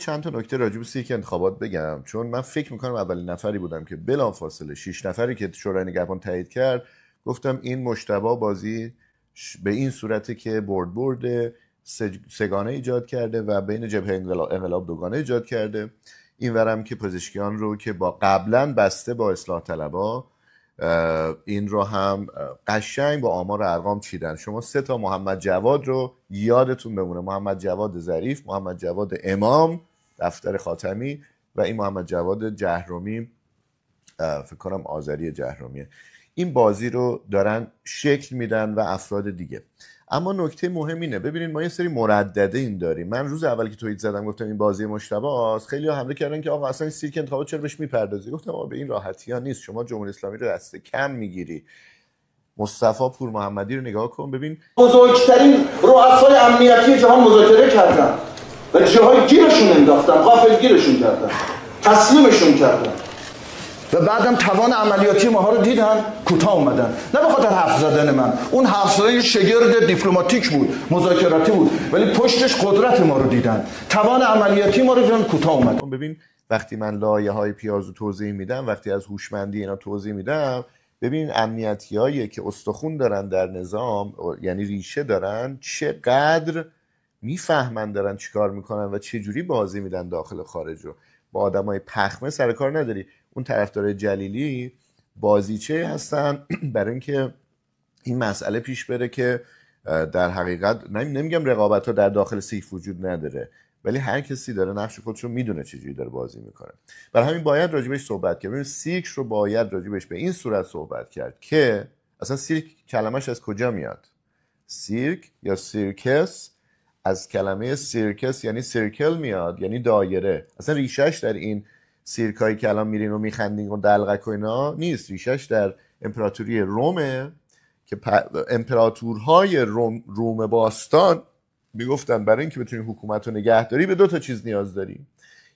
چند تا نکته راجع به انتخابات بگم چون من فکر میکنم اولین نفری بودم که بلان فاصله شش نفری که شورای نگهبان تایید کرد گفتم این مشتبا بازی به این صورته که برد برده سگانه ایجاد کرده و بین جبهه انقلاب دوگانه ایجاد کرده این که پزشکیان رو که با قبلا بسته با اصلاح طلبا این رو هم قشنگ با آمار ارقام چیدن شما سه تا محمد جواد رو یادتون بمونه محمد جواد ظریف محمد جواد امام دفتر خاتمی و این محمد جواد جهرومی فکر کنم آذری جهرومیه این بازی رو دارن شکل میدن و افراد دیگه اما نکته مهم اینه ببینید ما یه سری مردده این داریم من روز اول که توییت زدم گفتم این بازی مشتبه است خیلی ها حمله کردن که آقا اصلا این سیرک انتخابات چرا بهش میپردازی گفتم آقا به این راحتی ها نیست شما جمهوری اسلامی رو دست کم میگیری مصطفی پور محمدی رو نگاه کن ببین بزرگترین رؤسای امنیتی جهان مذاکره کردن و های گیرشون انداختم غافل گیرشون کردم تسلیمشون کردم و بعدم توان عملیاتی ماها رو دیدن کوتاه اومدن نه به خاطر حرف زدن من اون حرف زدن شگرد دیپلماتیک بود مذاکراتی بود ولی پشتش قدرت ما رو دیدن توان عملیاتی ما رو دیدن کوتاه اومدن خب ببین وقتی من لایه های پیاز رو توضیح میدم وقتی از هوشمندی اینا توضیح میدم ببین امنیتی هایی که استخون دارن در نظام یعنی ریشه دارن چقدر میفهمن دارن چیکار میکنن و چه جوری بازی میدن داخل خارج رو با آدمای پخمه سر کار نداری اون طرفدار جلیلی بازیچه هستن برای اینکه این مسئله پیش بره که در حقیقت نمیگم رقابت ها در داخل سیف وجود نداره ولی هر کسی داره نقش خودش رو میدونه چجوری داره بازی میکنه برای همین باید راجبش صحبت کرد ببین سیرک رو باید راجبش به این صورت صحبت کرد که اصلا سیرک کلمش از کجا میاد سیرک یا سیرکس از کلمه سیرکس یعنی سیرکل میاد یعنی دایره اصلا ریشش در این سیرکایی که الان میرین و میخندین و دلغک و اینا نیست ریشش در امپراتوری رومه که امپراتورهای روم, روم باستان میگفتن برای اینکه بتونین حکومت رو نگه داری به دو تا چیز نیاز داری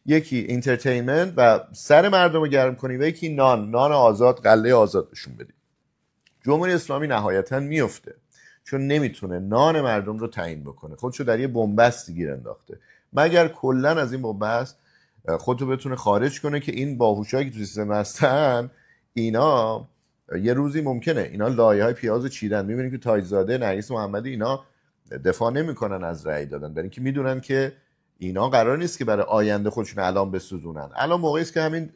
یکی انترتینمنت و سر مردم رو گرم کنی و یکی نان نان آزاد قله آزاد بشون بدی جمهوری اسلامی نهایتا میفته چون نمیتونه نان مردم رو تعیین بکنه خودشو در یه بنبستی گیر انداخته مگر کلا از این بنبست خودتو بتونه خارج کنه که این باهوشایی که تو سیستم هستن اینا یه روزی ممکنه اینا لایه های پیاز چیدن میبینید که تایزاده نعیس محمدی اینا دفاع نمیکنن از رأی دادن برای اینکه میدونن که اینا قرار نیست که برای آینده خودشون الان بسوزونن الان موقعی است که همین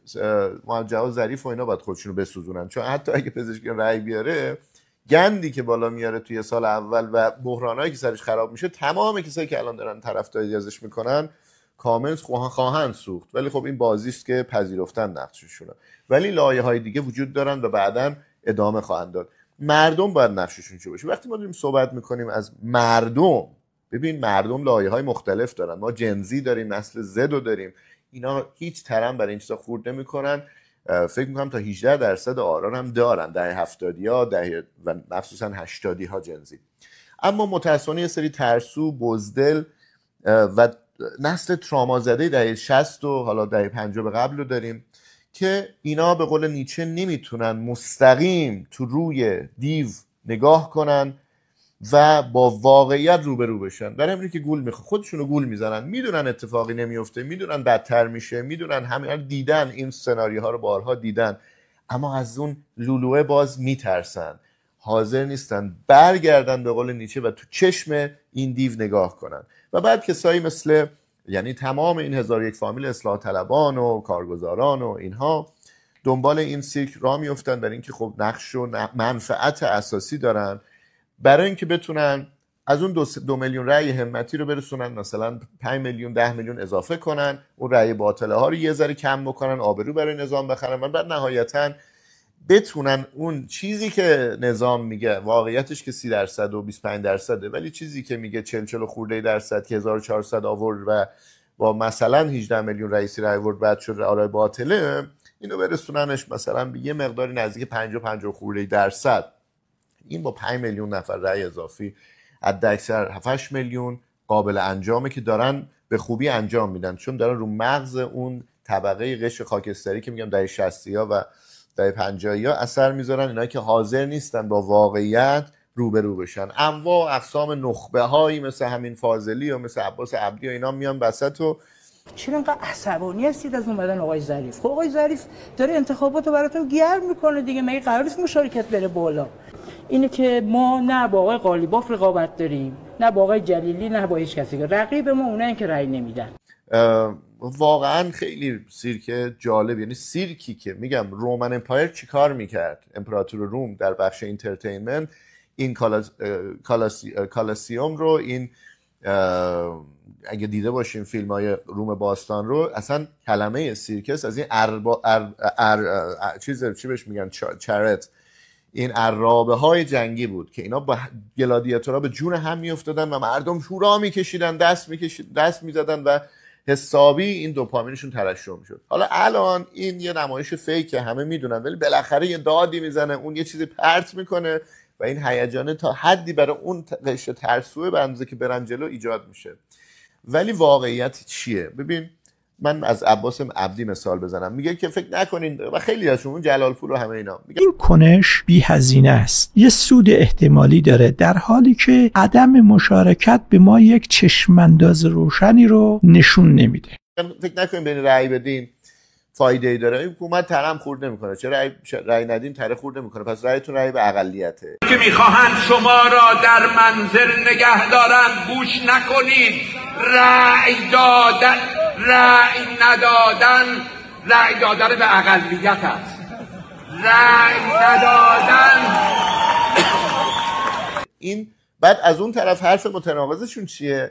محمد ظریف و اینا باید خودشون بسوزونن چون حتی اگه پزشک رأی بیاره گندی که بالا میاره توی سال اول و بحرانایی که سرش خراب میشه تمام کسایی که الان دارن طرفداری ازش میکنن کامل خواهند سوخت ولی خب این بازی است که پذیرفتن نقششون ولی لایه های دیگه وجود دارن و بعدا ادامه خواهند داد مردم باید نقششون چه باشه وقتی ما داریم صحبت میکنیم از مردم ببین مردم لایه های مختلف دارن ما جنزی داریم نسل زد داریم اینا هیچ ترم برای این چیزا خورد نمیکنن فکر میکنم تا 18 درصد آران هم دارن در هفتادی ها ده و مخصوصا هشتادی ها جنزی اما متاسفانه یه سری ترسو بزدل و نسل تراما زده در 60 و حالا در 50 به قبل رو داریم که اینا به قول نیچه نمیتونن مستقیم تو روی دیو نگاه کنن و با واقعیت روبرو بشن برای همین که گول میخوان خودشونو گول میزنن میدونن اتفاقی نمیفته میدونن بدتر میشه میدونن همه دیدن این سناریوها رو بارها دیدن اما از اون لولوه باز میترسن حاضر نیستن برگردن به قول نیچه و تو چشم این دیو نگاه کنن و بعد کسایی مثل یعنی تمام این هزار یک فامیل اصلاح طلبان و کارگزاران و اینها دنبال این سیرک را میفتن برای اینکه خب نقش و منفعت اساسی دارن برای اینکه بتونن از اون دو, دو میلیون رأی همتی رو برسونن مثلا 5 میلیون 10 میلیون اضافه کنن اون رأی باطله ها رو یه ذره کم بکنن آبرو برای نظام بخرن و بعد نهایتا بتونن اون چیزی که نظام میگه واقعیتش که 30 درصد و 25 درصده ولی چیزی که میگه 40 40 خورده درصد که 1400 آورد و با مثلا 18 میلیون رئیسی رای آورد بعد شد آرای باطله اینو برسوننش مثلا به یه مقداری نزدیک 50 50 خورده درصد این با 5 میلیون نفر رأی اضافی حداکثر 7 میلیون قابل انجامه که دارن به خوبی انجام میدن چون دارن رو مغز اون طبقه قش خاکستری که میگم در 60 ها و در 50 ها اثر میذارن اینا که حاضر نیستن با واقعیت روبرو بشن انواع اقسام نخبه هایی مثل همین فاضلی و مثل عباس عبدی و اینا میان وسط و چرا عصبانی هستید از اومدن آقای ظریف خب آقای ظریف داره انتخابات رو براتون گرم میکنه دیگه مگه قرار مشارکت بره بالا اینه که ما نه با آقای قالیباف رقابت داریم نه با آقای جلیلی نه با هیچ کسی رقیب ما اونایی که رأی نمیدن واقعا خیلی سیرک جالب یعنی سیرکی که میگم رومن امپایر چیکار میکرد امپراتور روم در بخش اینترتینمنت این کالاس... کالاسیوم رو این اگه دیده باشیم فیلم های روم باستان رو اصلا کلمه سیرکس از این چیز چی بهش میگن چرت این عرابه های جنگی بود که اینا با گلادیاتورا به جون هم میافتادن و مردم شورا میکشیدن دست میکشید دست میزدن و حسابی این دوپامینشون ترشح میشد حالا الان این یه نمایش فیکه همه میدونن ولی بالاخره یه دادی میزنه اون یه چیزی پرت میکنه و این هیجانه تا حدی برای اون قشر ترسوه به اندازه که برن جلو ایجاد میشه ولی واقعیت چیه ببین من از عباس عبدی مثال بزنم میگه که فکر نکنین و خیلی از شما جلال پور و همه اینا میگه این کنش بی هزینه است یه سود احتمالی داره در حالی که عدم مشارکت به ما یک چشمانداز روشنی رو نشون نمیده فکر نکنین بین رأی بدین فایده ای داره این حکومت ترم خورد نمیکنه چرا رأی ندین تره خورد نمیکنه پس رأیتون رأی به اقلیته که میخواهند شما را در منظر نگه دارن گوش نکنید رأی دادن رأی ندادن رأی دادن به اقلیت است رأی ندادن این بعد از اون طرف حرف متناقضشون چیه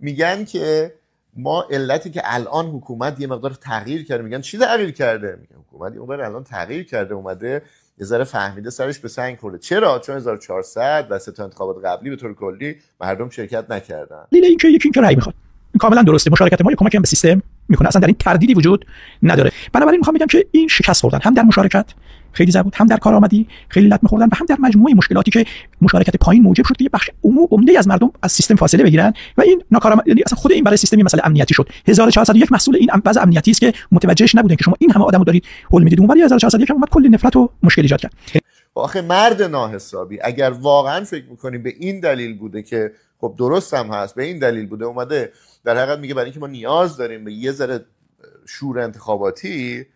میگن که ما علتی که الان حکومت یه مقدار تغییر کرده میگن چی تغییر کرده میگن حکومت یه مقدار الان تغییر کرده اومده یه ذره فهمیده سرش به سنگ خورده چرا چون 1400 و سه انتخابات قبلی به طور کلی مردم شرکت نکردن اینکه یکی اینکه رأی میخواد کاملا درسته مشارکت ما کمک هم به سیستم میکنه اصلا در این تردیدی وجود نداره بنابراین میخوام بگم که این شکست خوردن هم در مشارکت خیلی زبود هم در کارآمدی خیلی لط خوردن و هم در مجموعه مشکلاتی که مشارکت پایین موجب شد که یه بخش عمو عمده از مردم از سیستم فاصله بگیرن و این ناکارآمدی یعنی اصلا خود این برای سیستمی مسئله امنیتی شد 1401 محصول این وضع امنیتی است که متوجهش نبودن که شما این همه آدمو دارید هول میدید اونوری 1401 هم کلی نفرت و مشکل ایجاد کرد خب آخه مرد ناحسابی اگر واقعا فکر میکنیم به این دلیل بوده که خب درست هم هست به این دلیل بوده اومده در حقیقت میگه برای اینکه ما نیاز داریم به یه ذره شور انتخاباتی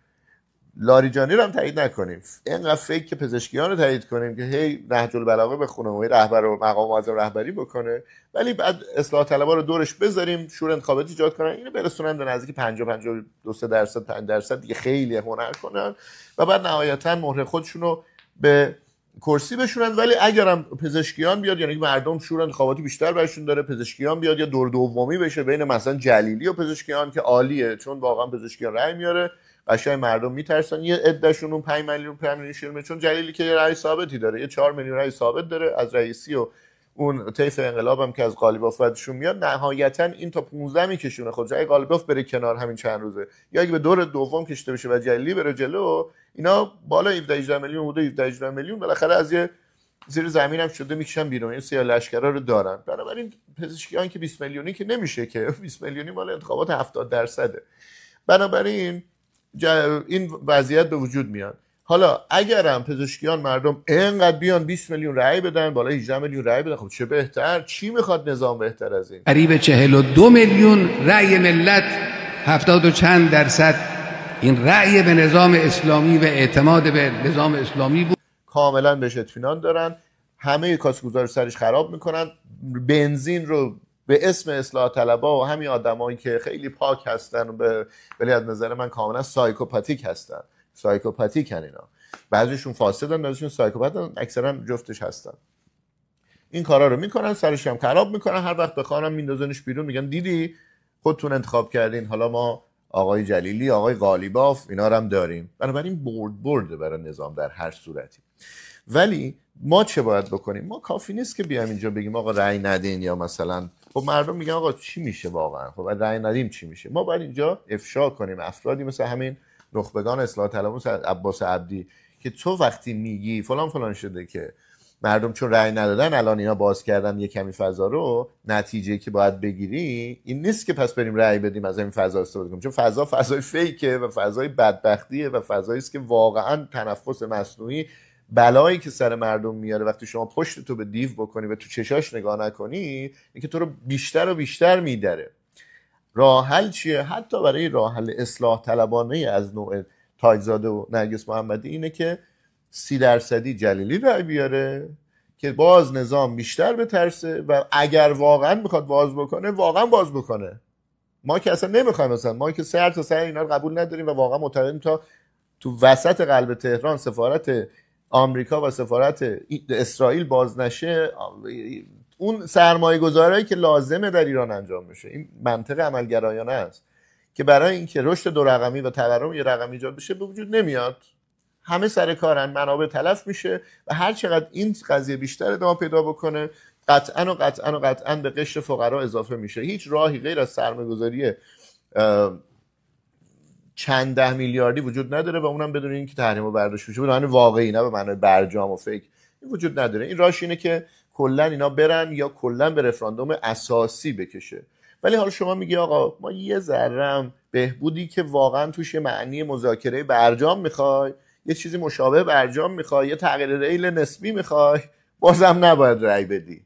لاریجانی رو هم تایید نکنیم اینقدر فکر که پزشکیان رو تایید کنیم که هی نهج البلاغه بخونه و رهبر و مقام معظم رهبری بکنه ولی بعد اصلاح طلبا رو دورش بذاریم شور انتخاباتی ایجاد کنن اینو برسونن به نزدیک 5 2 3 درصد 5 درصد دیگه خیلی هنر کنن و بعد نهایتا مهر خودشون رو به کرسی بشونند ولی اگرم پزشکیان بیاد یعنی مردم شور انتخاباتی بیشتر برشون داره پزشکیان بیاد یا دور دومی بشه بین مثلا جلیلی و پزشکیان که عالیه چون واقعا پزشکیان رأی میاره قشای مردم میترسن یه عدهشون اون 5 میلیون 5 شیرمه چون جلیلی که یه رأی ثابتی داره یه 4 میلیون رأی ثابت داره از رئیسی و اون طیف انقلابم که از قالیباف بعدشون میاد نهایتا این تا 15 میکشونه خود خب اگه قالیباف بره کنار همین چند روزه یا اگه به دور دوم کشته بشه و جلی بره جلو اینا بالا 17 18 میلیون بوده 17 18 میلیون بالاخره از یه زیر زمین هم شده میکشن بیرون این سیاه لشکرها رو دارن بنابراین پزشکیان که 20 میلیونی که نمیشه که 20 میلیونی مال انتخابات 70 درصده بنابراین این وضعیت به وجود میاد حالا اگرم پزشکیان مردم اینقدر بیان 20 میلیون رأی بدن بالا 18 میلیون رأی بدن خب چه بهتر چی میخواد نظام بهتر از این قریب 42 میلیون رأی ملت 70 و چند درصد این رأی به نظام اسلامی و اعتماد به نظام اسلامی بود کاملا به اطمینان دارن همه کاسگزار سرش خراب میکنن بنزین رو به اسم اصلاح طلبا و همین آدمایی که خیلی پاک هستن و به از نظر من کاملا سایکوپاتیک هستن سایکوپاتیکن اینا بعضیشون فاسدن بعضیشون سایکوپاتن اکثرا جفتش هستن این کارا رو میکنن سرش هم خراب میکنن هر وقت بخوانم میندازنش بیرون میگن دیدی خودتون انتخاب کردین حالا ما آقای جلیلی آقای قالیباف اینا رو هم داریم بنابراین برد برده برای نظام در هر صورتی ولی ما چه باید بکنیم ما کافی نیست که بیام اینجا بگیم آقا رأی ندین یا مثلا خب مردم میگن آقا چی میشه واقعا خب رأی ندیم چی میشه ما باید اینجا افشا کنیم افرادی مثل همین نخبگان اصلاح طلبان عباس عبدی که تو وقتی میگی فلان فلان شده که مردم چون رأی ندادن الان اینا باز کردن یه کمی فضا رو نتیجه که باید بگیری این نیست که پس بریم رأی بدیم از این فضا استفاده کنیم چون فضا فضای فیکه و فضای بدبختیه و فضایی است که واقعا تنفس مصنوعی بلایی که سر مردم میاره وقتی شما پشت تو به دیو بکنی و تو چشاش نگاه نکنی اینکه تو رو بیشتر و بیشتر میدره راحل چیه حتی برای راحل اصلاح طلبانه از نوع تاجزاده و نرگس محمدی اینه که سی درصدی جلیلی رای بیاره که باز نظام بیشتر به ترسه و اگر واقعا میخواد باز بکنه واقعا باز بکنه ما که اصلا نمیخوایم اصلا ما که سر تا سر اینا رو قبول نداریم و واقعا معتقدیم تا تو وسط قلب تهران سفارت آمریکا و سفارت اسرائیل باز نشه اون سرمایه که لازمه در ایران انجام میشه این منطق عملگرایانه است که برای اینکه رشد دو رقمی و تورم یه رقمی ایجاد بشه به وجود نمیاد همه سر کارن منابع تلف میشه و هر چقدر این قضیه بیشتر ادامه پیدا بکنه قطعا و قطعا و قطعا به قشر فقرا اضافه میشه هیچ راهی غیر از سرمایه‌گذاری چند ده میلیاردی وجود نداره و اونم بدون اینکه تحریم و برداشت بشه به واقعی نه به معنای برجام و فکر وجود نداره این راش اینه که کلا اینا برن یا کلا به رفراندوم اساسی بکشه ولی حالا شما میگی آقا ما یه ذره بهبودی که واقعا توش یه معنی مذاکره برجام میخوای یه چیزی مشابه برجام میخوای یه تغییر ریل نسبی میخوای بازم نباید رأی بدی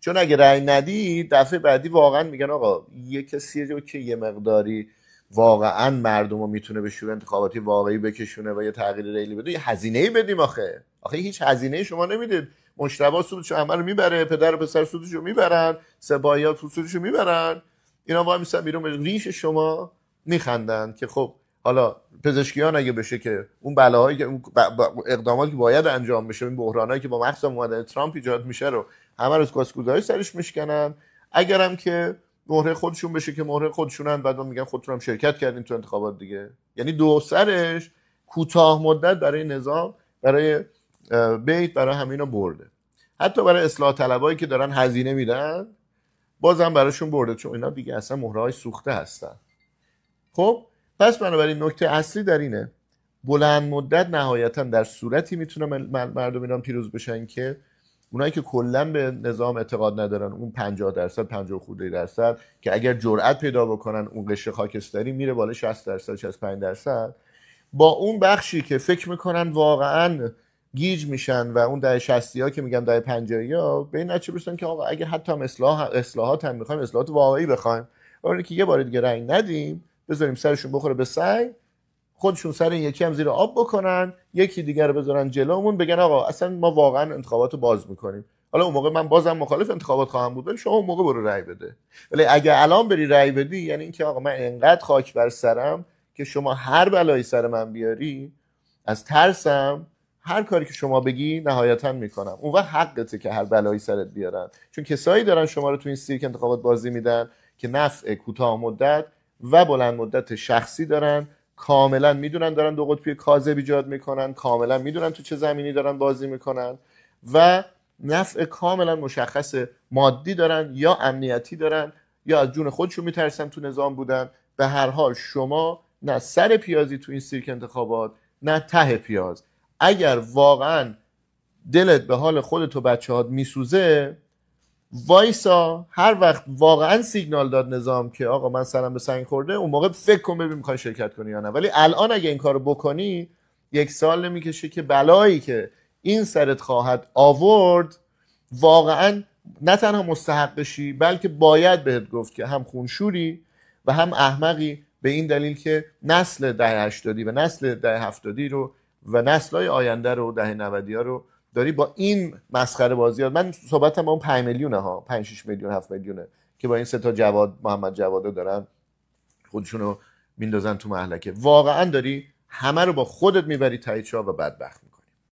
چون اگه رأی ندی دفعه بعدی واقعا میگن آقا یه کسی رو که یه مقداری واقعا مردم رو میتونه به شور انتخاباتی واقعی بکشونه و یه تغییر ریلی بده یه هزینه ای بدیم آخه آخه هیچ هزینه شما نمیدید مشتبه سودشو عمل رو میبره پدر و پسر سودشو میبرن سپاهیات ها رو میبرن اینا وای میسن بیرون ریش شما میخندن که خب حالا پزشکیان اگه بشه که اون بلاهایی که اون اقداماتی که باید انجام بشه این بحرانایی که با مخصوصا اومدن ترامپ ایجاد میشه رو همه رو کاسکوزای سرش میشکنن اگرم که مهره خودشون بشه که مهره خودشونن بعد ما میگن خودتون هم شرکت کردین تو انتخابات دیگه یعنی دو سرش کوتاه مدت برای نظام برای بیت برای همینا برده حتی برای اصلاح طلبایی که دارن هزینه میدن بازم براشون برده چون اینا دیگه اصلا مهره های سوخته هستن خب پس بنابراین نکته اصلی در اینه بلند مدت نهایتا در صورتی میتونن مردم ایران پیروز بشن که اونایی که کلا به نظام اعتقاد ندارن اون 50 درصد 50 خورده درصد که اگر جرأت پیدا بکنن اون قشر خاکستری میره بالا 60 درصد 65 درصد با اون بخشی که فکر میکنن واقعا گیج میشن و اون در 60 ها که میگم در 50 ها به این نتیجه برسن که آقا اگه حتی هم اصلاح اصلاحات هم میخوایم اصلاحات واقعی بخوایم اون که یه بار دیگه رنگ ندیم بذاریم سرشون بخوره به سنگ خودشون سر این یکی هم زیر آب بکنن یکی دیگر رو بذارن جلومون بگن آقا اصلا ما واقعا انتخابات رو باز میکنیم حالا اون موقع من بازم مخالف انتخابات خواهم بود ولی شما اون موقع برو رأی بده ولی اگه الان بری رأی بدی یعنی اینکه آقا من انقدر خاک بر سرم که شما هر بلایی سر من بیاری از ترسم هر کاری که شما بگی نهایتا میکنم اون وقت حقته که هر بلایی سرت بیارن چون کسایی دارن شما رو تو این سیرک انتخابات بازی میدن که نفع کوتاه مدت و بلند مدت شخصی دارن کاملا میدونن دارن دو قطبی کاذب ایجاد میکنن کاملا میدونن تو چه زمینی دارن بازی میکنن و نفع کاملا مشخص مادی دارن یا امنیتی دارن یا از جون خودشون میترسن تو نظام بودن به هر حال شما نه سر پیازی تو این سیرک انتخابات نه ته پیاز اگر واقعا دلت به حال خودت و بچه هات میسوزه وایسا هر وقت واقعا سیگنال داد نظام که آقا من سرم به سنگ خورده اون موقع فکر کن ببین میخوای شرکت کنی یا نه ولی الان اگه این کارو بکنی یک سال نمیکشه که بلایی که این سرت خواهد آورد واقعا نه تنها مستحق مستحقشی بلکه باید بهت گفت که هم خونشوری و هم احمقی به این دلیل که نسل ده هشتادی و نسل ده هفتادی رو و نسل های آینده رو دهه 90 ها رو داری با این مسخره بازی ها من صحبتم اون 5 میلیون ها 5 6 میلیون 7 میلیونه که با این سه تا جواد محمد جوادو دارن خودشونو میندازن تو محلکه واقعا داری همه رو با خودت میبری تایید و بدبخت